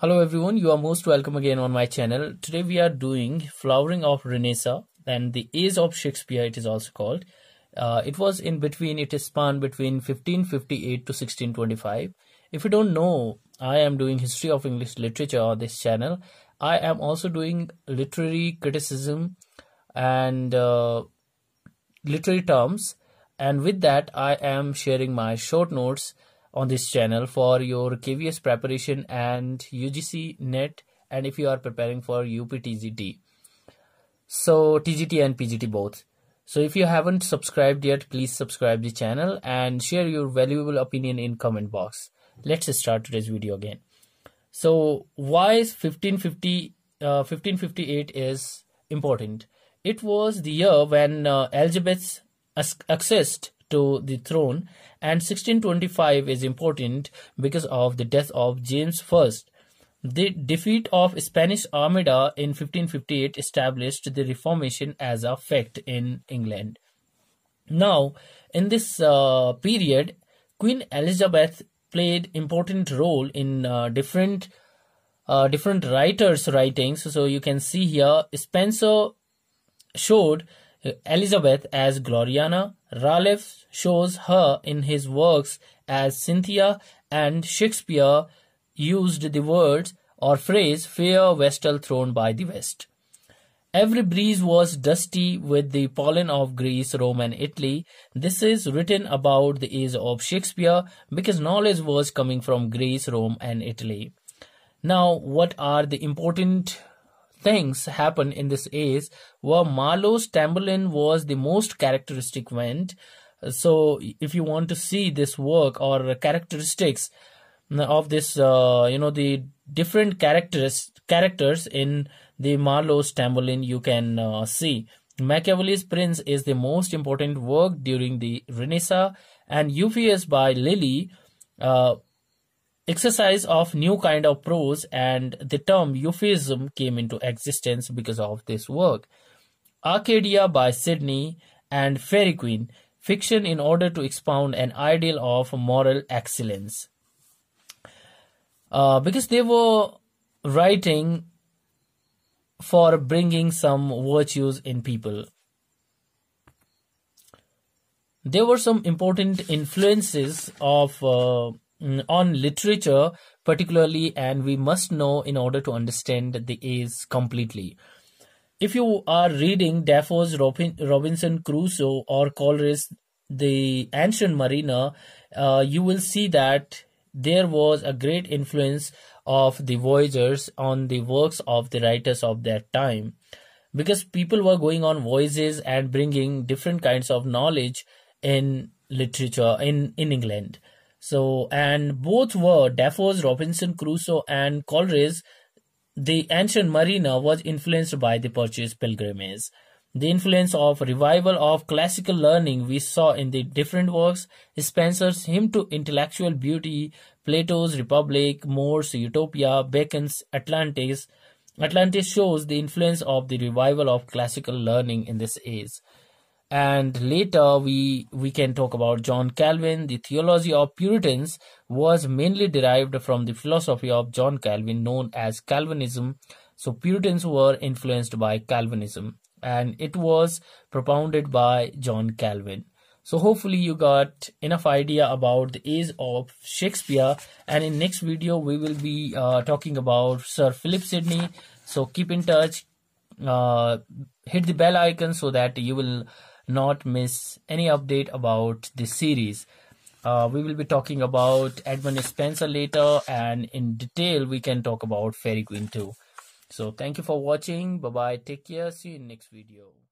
Hello everyone, you are most welcome again on my channel. Today we are doing Flowering of Renaissance and the Age of Shakespeare it is also called. Uh, it was in between, it is spanned between 1558 to 1625. If you don't know, I am doing history of English literature on this channel. I am also doing literary criticism and uh, literary terms and with that I am sharing my short notes on this channel for your KVS preparation and UGC NET and if you are preparing for UPTGT. So TGT and PGT both. So if you haven't subscribed yet, please subscribe the channel and share your valuable opinion in comment box. Let's start today's video again. So why is 1550, uh, 1558 is important? It was the year when uh, Elizabeth accessed to the throne and 1625 is important because of the death of James I. The defeat of Spanish Armada in 1558 established the Reformation as a fact in England. Now, in this uh, period, Queen Elizabeth played important role in uh, different uh, different writers' writings. So you can see here Spencer showed Elizabeth as Gloriana. Raleigh shows her in his works as Cynthia, and Shakespeare used the words or phrase fair vestal thrown by the west. Every breeze was dusty with the pollen of Greece, Rome, and Italy. This is written about the age of Shakespeare because knowledge was coming from Greece, Rome, and Italy. Now, what are the important things happened in this age where Marlowe's Tamburlaine was the most characteristic event. So if you want to see this work or characteristics mm, of this, uh, you know, the different characters characters in the Marlowe's Tamburlaine, you can uh, see. Machiavelli's Prince is the most important work during the Renaissance, and UPS by Lilly uh, exercise of new kind of prose and the term euphemism came into existence because of this work. Arcadia by Sidney and Fairy Queen, fiction in order to expound an ideal of moral excellence. Uh, because they were writing for bringing some virtues in people. There were some important influences of uh, on literature particularly and we must know in order to understand the A's completely. If you are reading Dafoe's Robin, Robinson Crusoe or Coleridge's the Ancient Mariner, uh, you will see that there was a great influence of the voyagers on the works of the writers of that time because people were going on voyages and bringing different kinds of knowledge in literature in, in England so, and both were Dafoe's Robinson Crusoe and Coleridge. The ancient mariner was influenced by the purchase pilgrimage. The influence of revival of classical learning we saw in the different works, Spencer's Hymn to Intellectual Beauty, Plato's Republic, Moore's Utopia, Bacon's Atlantis. Atlantis shows the influence of the revival of classical learning in this age and later we we can talk about john calvin the theology of puritans was mainly derived from the philosophy of john calvin known as calvinism so puritans were influenced by calvinism and it was propounded by john calvin so hopefully you got enough idea about the age of shakespeare and in next video we will be uh, talking about sir philip sidney so keep in touch uh, hit the bell icon so that you will not miss any update about this series. Uh, we will be talking about Edmund Spencer later, and in detail, we can talk about Fairy Queen too. So, thank you for watching. Bye bye. Take care. See you in next video.